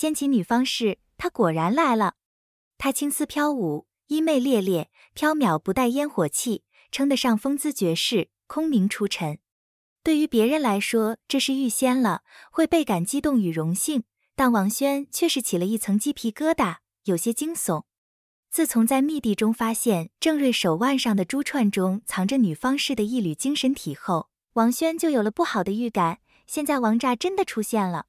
掀起女方式，她果然来了。她青丝飘舞，衣袂猎猎，飘渺不带烟火气，称得上风姿绝世，空明出尘。对于别人来说，这是遇仙了，会倍感激动与荣幸。但王轩却是起了一层鸡皮疙瘩，有些惊悚。自从在密地中发现郑瑞手腕上的珠串中藏着女方式的一缕精神体后，王轩就有了不好的预感。现在王炸真的出现了。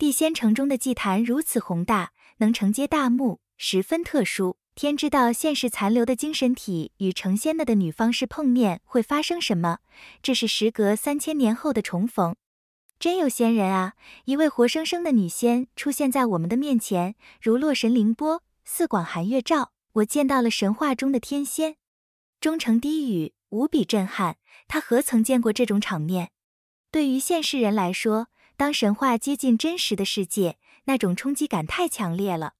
地仙城中的祭坛如此宏大，能承接大墓，十分特殊。天知道，现世残留的精神体与成仙的的女方士碰面会发生什么？这是时隔三千年后的重逢，真有仙人啊！一位活生生的女仙出现在我们的面前，如洛神凌波，四广寒月照。我见到了神话中的天仙。钟诚低语，无比震撼。他何曾见过这种场面？对于现世人来说。当神话接近真实的世界，那种冲击感太强烈了。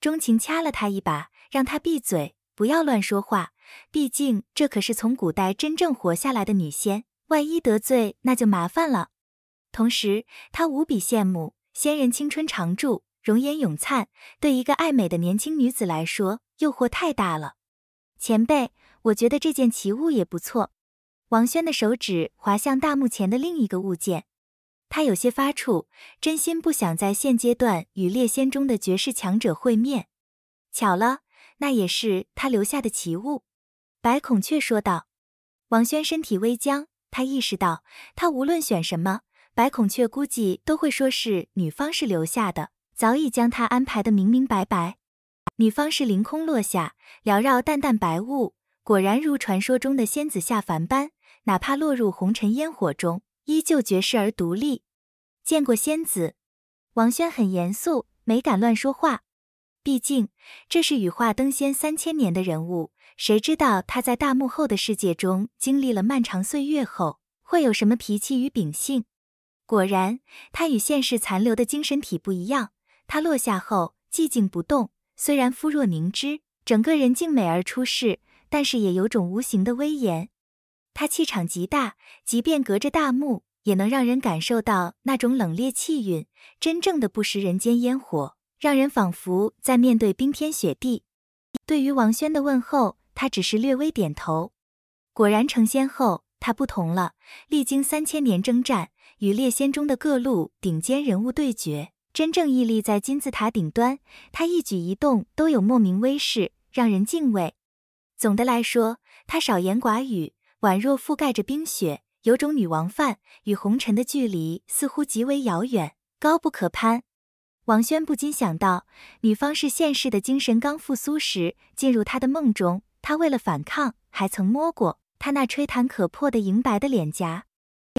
钟情掐了他一把，让他闭嘴，不要乱说话。毕竟这可是从古代真正活下来的女仙，万一得罪那就麻烦了。同时，他无比羡慕仙人青春常驻，容颜永灿，对一个爱美的年轻女子来说，诱惑太大了。前辈，我觉得这件奇物也不错。王轩的手指滑向大墓前的另一个物件。他有些发怵，真心不想在现阶段与猎仙中的绝世强者会面。巧了，那也是他留下的奇物。白孔雀说道。王轩身体微僵，他意识到，他无论选什么，白孔雀估计都会说是女方是留下的，早已将他安排的明明白白。女方是凌空落下，缭绕淡淡白雾，果然如传说中的仙子下凡般，哪怕落入红尘烟火中。依旧绝世而独立。见过仙子，王轩很严肃，没敢乱说话。毕竟这是羽化登仙三千年的人物，谁知道他在大幕后的世界中经历了漫长岁月后会有什么脾气与秉性？果然，他与现世残留的精神体不一样。他落下后寂静不动，虽然肤若凝脂，整个人静美而出世，但是也有种无形的威严。他气场极大，即便隔着大幕，也能让人感受到那种冷冽气韵。真正的不食人间烟火，让人仿佛在面对冰天雪地。对于王轩的问候，他只是略微点头。果然，成仙后他不同了。历经三千年征战，与列仙中的各路顶尖人物对决，真正屹立在金字塔顶端。他一举一动都有莫名威势，让人敬畏。总的来说，他少言寡语。宛若覆盖着冰雪，有种女王范，与红尘的距离似乎极为遥远，高不可攀。王轩不禁想到，女方是现世的精神刚复苏时进入他的梦中，他为了反抗还曾摸过她那吹弹可破的莹白的脸颊。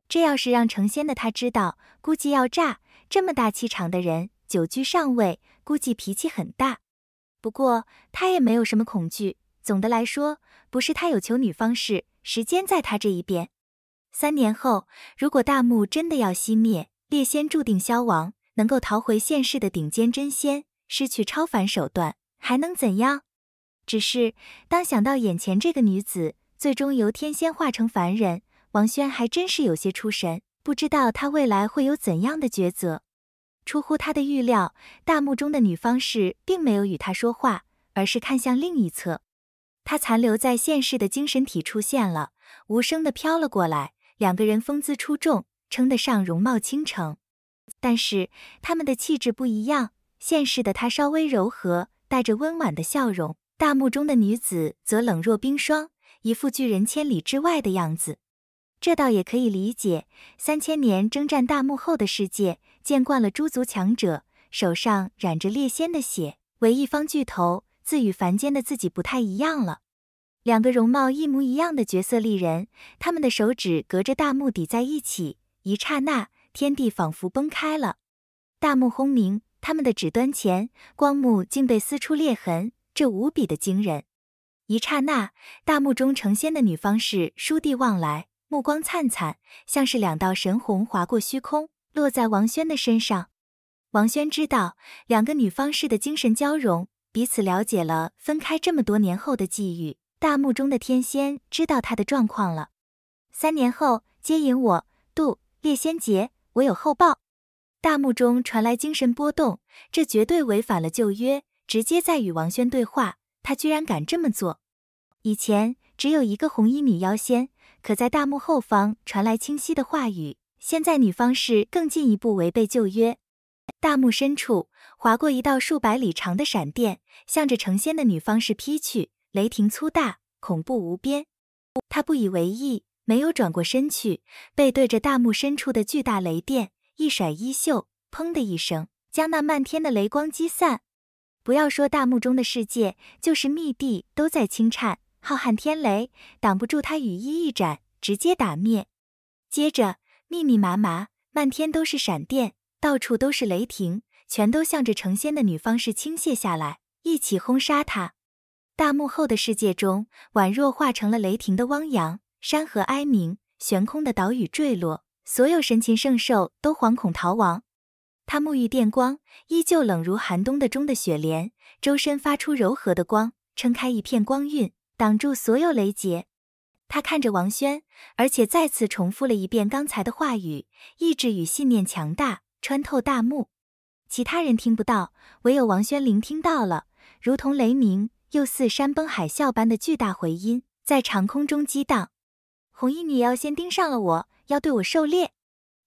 这要是让成仙的他知道，估计要炸。这么大气场的人，久居上位，估计脾气很大。不过他也没有什么恐惧。总的来说，不是他有求女方事，时间在他这一边。三年后，如果大墓真的要熄灭，列仙注定消亡。能够逃回现世的顶尖真仙，失去超凡手段，还能怎样？只是当想到眼前这个女子，最终由天仙化成凡人，王轩还真是有些出神，不知道她未来会有怎样的抉择。出乎他的预料，大墓中的女方士并没有与他说话，而是看向另一侧。他残留在现世的精神体出现了，无声的飘了过来。两个人风姿出众，称得上容貌倾城。但是他们的气质不一样，现世的他稍微柔和，带着温婉的笑容；大幕中的女子则冷若冰霜，一副拒人千里之外的样子。这倒也可以理解。三千年征战大幕后的世界，见惯了诸族强者，手上染着烈仙的血，为一方巨头，自与凡间的自己不太一样了。两个容貌一模一样的绝色丽人，他们的手指隔着大幕抵在一起，一刹那天地仿佛崩开了，大幕轰鸣，他们的指端前光幕竟被撕出裂痕，这无比的惊人。一刹那，大幕中成仙的女方士倏地望来，目光灿灿，像是两道神虹划过虚空，落在王轩的身上。王轩知道，两个女方士的精神交融，彼此了解了分开这么多年后的际遇。大墓中的天仙知道他的状况了。三年后接引我渡烈仙劫，我有厚报。大墓中传来精神波动，这绝对违反了旧约，直接在与王轩对话。他居然敢这么做！以前只有一个红衣女妖仙，可在大墓后方传来清晰的话语。现在女方是更进一步违背旧约。大墓深处划过一道数百里长的闪电，向着成仙的女方士劈去。雷霆粗大，恐怖无边。他不以为意，没有转过身去，背对着大幕深处的巨大雷电，一甩衣袖，砰的一声，将那漫天的雷光击散。不要说大幕中的世界，就是密地都在轻颤。浩瀚天雷挡不住他羽翼一展，直接打灭。接着，密密麻麻，漫天都是闪电，到处都是雷霆，全都向着成仙的女方士倾泻下来，一起轰杀他。大幕后的世界中，宛若化成了雷霆的汪洋，山河哀鸣，悬空的岛屿坠落，所有神禽圣兽都惶恐逃亡。他沐浴电光，依旧冷如寒冬的中的雪莲，周身发出柔和的光，撑开一片光晕，挡住所有雷劫。他看着王轩，而且再次重复了一遍刚才的话语，意志与信念强大，穿透大幕。其他人听不到，唯有王轩聆听到了，如同雷鸣。又似山崩海啸般的巨大回音在长空中激荡。红衣女妖先盯上了我，要对我狩猎。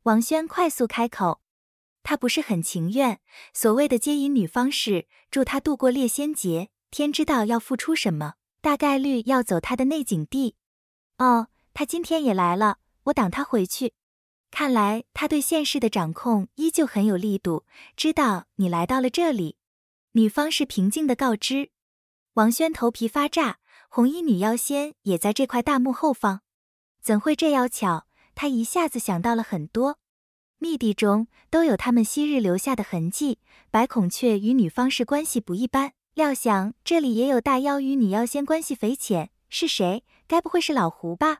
王轩快速开口，他不是很情愿。所谓的接引女方式助他度过猎仙劫，天知道要付出什么，大概率要走他的内景地。哦，他今天也来了，我挡他回去。看来他对现世的掌控依旧很有力度。知道你来到了这里，女方是平静的告知。王轩头皮发炸，红衣女妖仙也在这块大幕后方，怎会这妖巧？他一下子想到了很多，密地中都有他们昔日留下的痕迹。白孔雀与女方是关系不一般，料想这里也有大妖与女妖仙关系匪浅。是谁？该不会是老胡吧？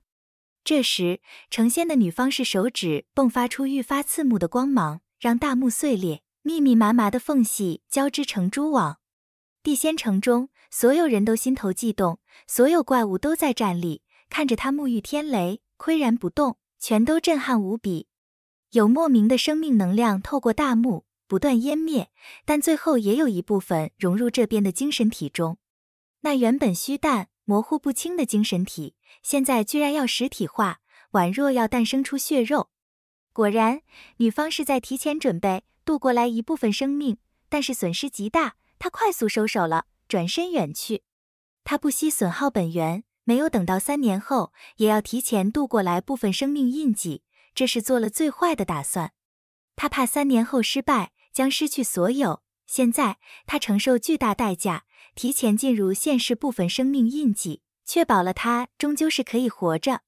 这时，成仙的女方是手指迸发出愈发刺目的光芒，让大幕碎裂，密密麻麻的缝隙交织成蛛网。地仙城中，所有人都心头悸动，所有怪物都在站立看着他沐浴天雷，岿然不动，全都震撼无比。有莫名的生命能量透过大幕不断湮灭，但最后也有一部分融入这边的精神体中。那原本虚淡、模糊不清的精神体，现在居然要实体化，宛若要诞生出血肉。果然，女方是在提前准备渡过来一部分生命，但是损失极大。他快速收手了，转身远去。他不惜损耗本源，没有等到三年后，也要提前渡过来部分生命印记。这是做了最坏的打算。他怕三年后失败，将失去所有。现在他承受巨大代价，提前进入现世部分生命印记，确保了他终究是可以活着。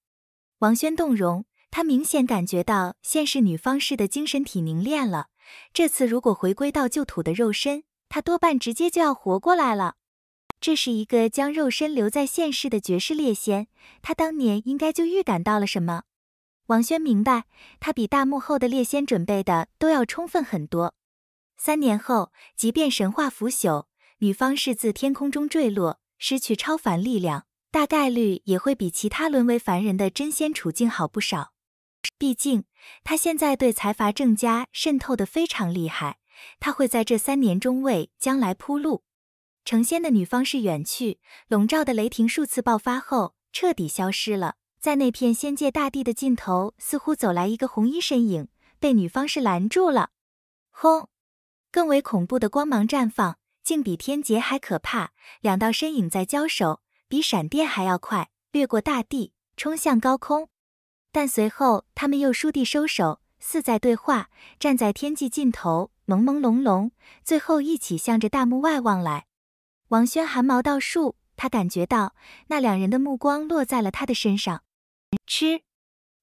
王轩动容，他明显感觉到现世女方式的精神体凝练了。这次如果回归到旧土的肉身。他多半直接就要活过来了。这是一个将肉身留在现世的绝世猎仙，他当年应该就预感到了什么。王轩明白，他比大幕后的猎仙准备的都要充分很多。三年后，即便神话腐朽，女方是自天空中坠落，失去超凡力量，大概率也会比其他沦为凡人的真仙处境好不少。毕竟，他现在对财阀郑家渗透的非常厉害。他会在这三年中为将来铺路。成仙的女方士远去，笼罩的雷霆数次爆发后彻底消失了。在那片仙界大地的尽头，似乎走来一个红衣身影，被女方士拦住了。轰！更为恐怖的光芒绽放，竟比天劫还可怕。两道身影在交手，比闪电还要快，掠过大地，冲向高空。但随后他们又倏地收手，似在对话。站在天际尽头。朦朦胧胧，最后一起向着大幕外望来。王轩寒毛倒竖，他感觉到那两人的目光落在了他的身上。吃，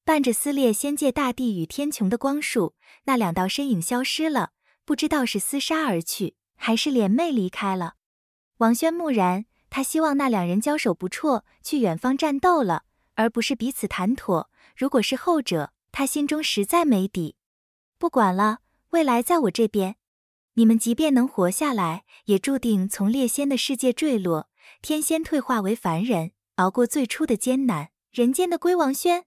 伴着撕裂仙界大地与天穹的光束，那两道身影消失了。不知道是厮杀而去，还是联袂离开了。王轩木然，他希望那两人交手不辍，去远方战斗了，而不是彼此谈妥。如果是后者，他心中实在没底。不管了。未来在我这边，你们即便能活下来，也注定从烈仙的世界坠落，天仙退化为凡人，熬过最初的艰难。人间的归王轩，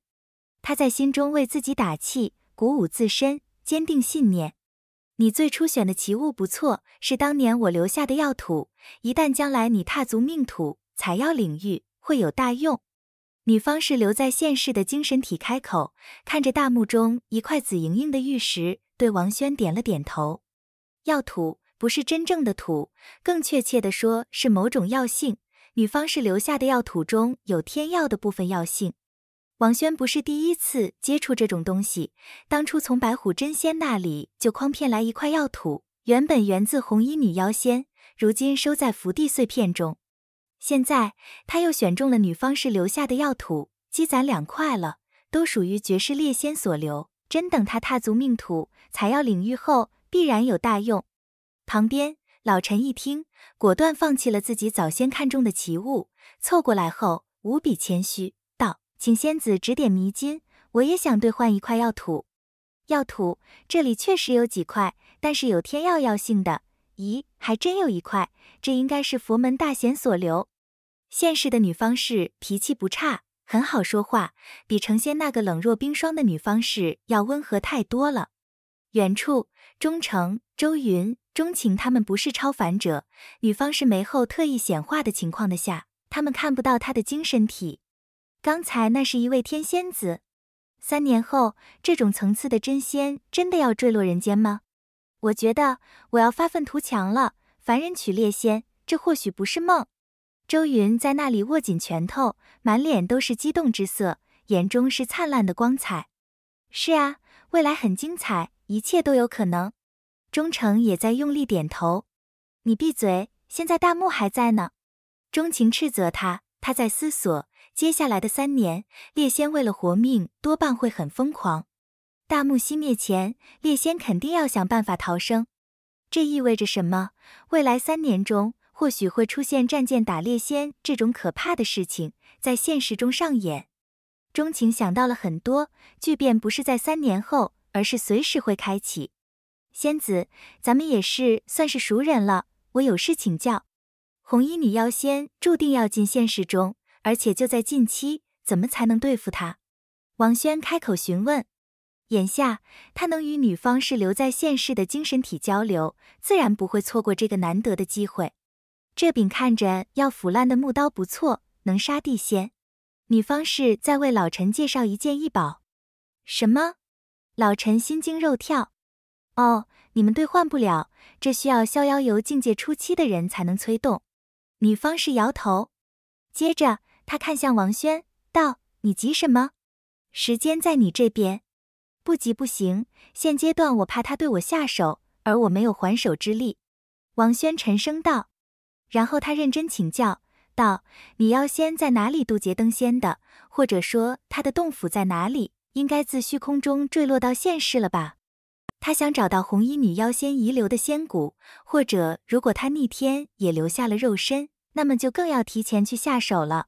他在心中为自己打气，鼓舞自身，坚定信念。你最初选的奇物不错，是当年我留下的药土，一旦将来你踏足命土采药领域，会有大用。女方是留在现世的精神体，开口看着大墓中一块紫莹莹的玉石。对王轩点了点头，药土不是真正的土，更确切的说是某种药性。女方是留下的药土中有天药的部分药性。王轩不是第一次接触这种东西，当初从白虎真仙那里就诓骗来一块药土，原本源自红衣女妖仙，如今收在福地碎片中。现在他又选中了女方士留下的药土，积攒两块了，都属于绝世烈仙所留。真等他踏足命土，采药领域后，必然有大用。旁边老臣一听，果断放弃了自己早先看中的奇物，凑过来后，无比谦虚道：“请仙子指点迷津，我也想兑换一块药土。药土这里确实有几块，但是有天药药性的。咦，还真有一块，这应该是佛门大贤所留。现世的女方士脾气不差。”很好说话，比成仙那个冷若冰霜的女方氏要温和太多了。远处，钟诚、周云、钟情他们不是超凡者，女方是梅后特意显化的情况的下，他们看不到她的精神体。刚才那是一位天仙子。三年后，这种层次的真仙真的要坠落人间吗？我觉得我要发愤图强了，凡人娶烈仙，这或许不是梦。周云在那里握紧拳头，满脸都是激动之色，眼中是灿烂的光彩。是啊，未来很精彩，一切都有可能。钟诚也在用力点头。你闭嘴，现在大幕还在呢。钟情斥责他。他在思索，接下来的三年，猎仙为了活命，多半会很疯狂。大幕熄灭前，猎仙肯定要想办法逃生。这意味着什么？未来三年中。或许会出现战舰打猎仙这种可怕的事情在现实中上演。钟情想到了很多，巨变不是在三年后，而是随时会开启。仙子，咱们也是算是熟人了，我有事请教。红衣女妖仙注定要进现实中，而且就在近期，怎么才能对付她？王轩开口询问。眼下他能与女方是留在现世的精神体交流，自然不会错过这个难得的机会。这柄看着要腐烂的木刀不错，能杀地仙。女方是在为老陈介绍一件异宝。什么？老陈心惊肉跳。哦，你们兑换不了，这需要逍遥游境界初期的人才能催动。女方是摇头，接着她看向王轩，道：“你急什么？时间在你这边，不急不行。现阶段我怕他对我下手，而我没有还手之力。”王轩沉声道。然后他认真请教道：“女妖仙在哪里渡劫登仙的？或者说她的洞府在哪里？应该自虚空中坠落到现世了吧？他想找到红衣女妖仙遗留的仙骨，或者如果她逆天也留下了肉身，那么就更要提前去下手了。”